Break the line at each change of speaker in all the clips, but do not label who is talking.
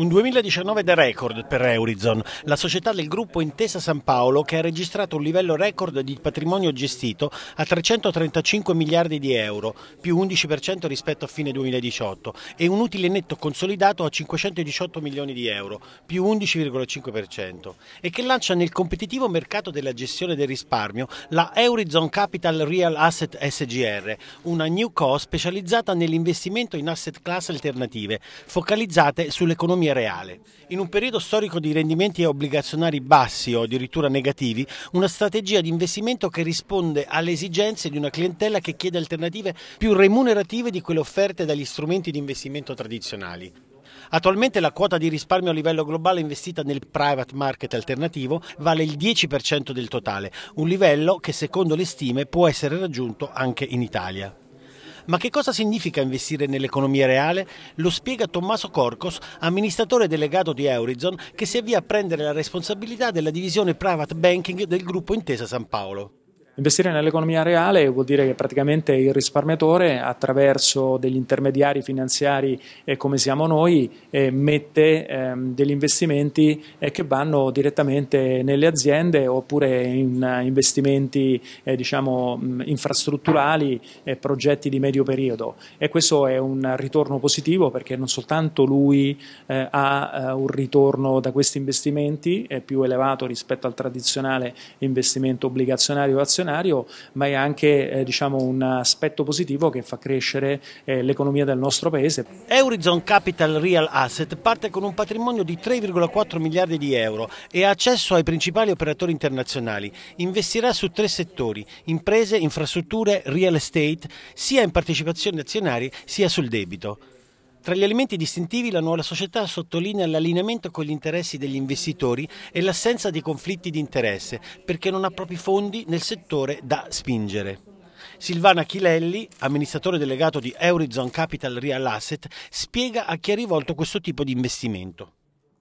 Un 2019 da record per Eurizon, la società del gruppo Intesa San Paolo che ha registrato un livello record di patrimonio gestito a 335 miliardi di euro, più 11% rispetto a fine 2018, e un utile netto consolidato a 518 milioni di euro, più 11,5%, e che lancia nel competitivo mercato della gestione del risparmio la Eurizon Capital Real Asset SGR, una new co specializzata nell'investimento in asset class alternative, focalizzate sull'economia reale. In un periodo storico di rendimenti obbligazionari bassi o addirittura negativi, una strategia di investimento che risponde alle esigenze di una clientela che chiede alternative più remunerative di quelle offerte dagli strumenti di investimento tradizionali. Attualmente la quota di risparmio a livello globale investita nel private market alternativo vale il 10% del totale, un livello che secondo le stime può essere raggiunto anche in Italia. Ma che cosa significa investire nell'economia reale? Lo spiega Tommaso Corcos, amministratore delegato di Eurizon, che si avvia a prendere la responsabilità della divisione private banking del gruppo Intesa San Paolo.
Investire nell'economia reale vuol dire che praticamente il risparmiatore attraverso degli intermediari finanziari eh, come siamo noi eh, mette eh, degli investimenti eh, che vanno direttamente nelle aziende oppure in eh, investimenti eh, diciamo, mh, infrastrutturali e progetti di medio periodo e questo è un ritorno positivo perché non soltanto lui ha un ritorno da questi investimenti è più elevato rispetto al tradizionale investimento obbligazionario azionario inflazionario, ma è anche eh, diciamo, un aspetto positivo che fa crescere eh, l'economia del nostro paese.
Eurizon Capital Real Asset parte con un patrimonio di 3,4 miliardi di euro e ha accesso ai principali operatori internazionali. Investirà su tre settori, imprese, infrastrutture, real estate, sia in partecipazioni azionarie sia sul debito. Tra gli elementi distintivi la nuova società sottolinea l'allineamento con gli interessi degli investitori e l'assenza di conflitti di interesse perché non ha propri fondi nel settore da spingere. Silvana Chilelli, amministratore delegato di Eurizon Capital Real Asset, spiega a chi ha rivolto questo tipo di investimento.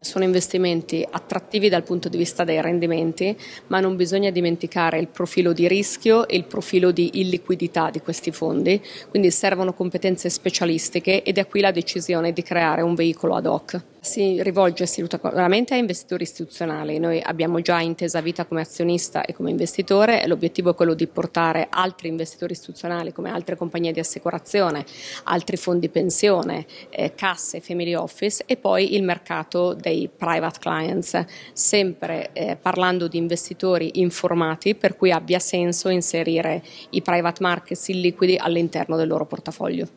Sono investimenti attrattivi dal punto di vista dei rendimenti, ma non bisogna dimenticare il profilo di rischio e il profilo di illiquidità di questi fondi, quindi servono competenze specialistiche ed è qui la decisione di creare un veicolo ad hoc si rivolge sicuramente a investitori istituzionali. Noi abbiamo già intesa vita come azionista e come investitore e l'obiettivo è quello di portare altri investitori istituzionali come altre compagnie di assicurazione, altri fondi pensione, eh, casse, family office e poi il mercato dei private clients, sempre eh, parlando di investitori informati per cui abbia senso inserire i private markets illiquidi all'interno del loro portafoglio.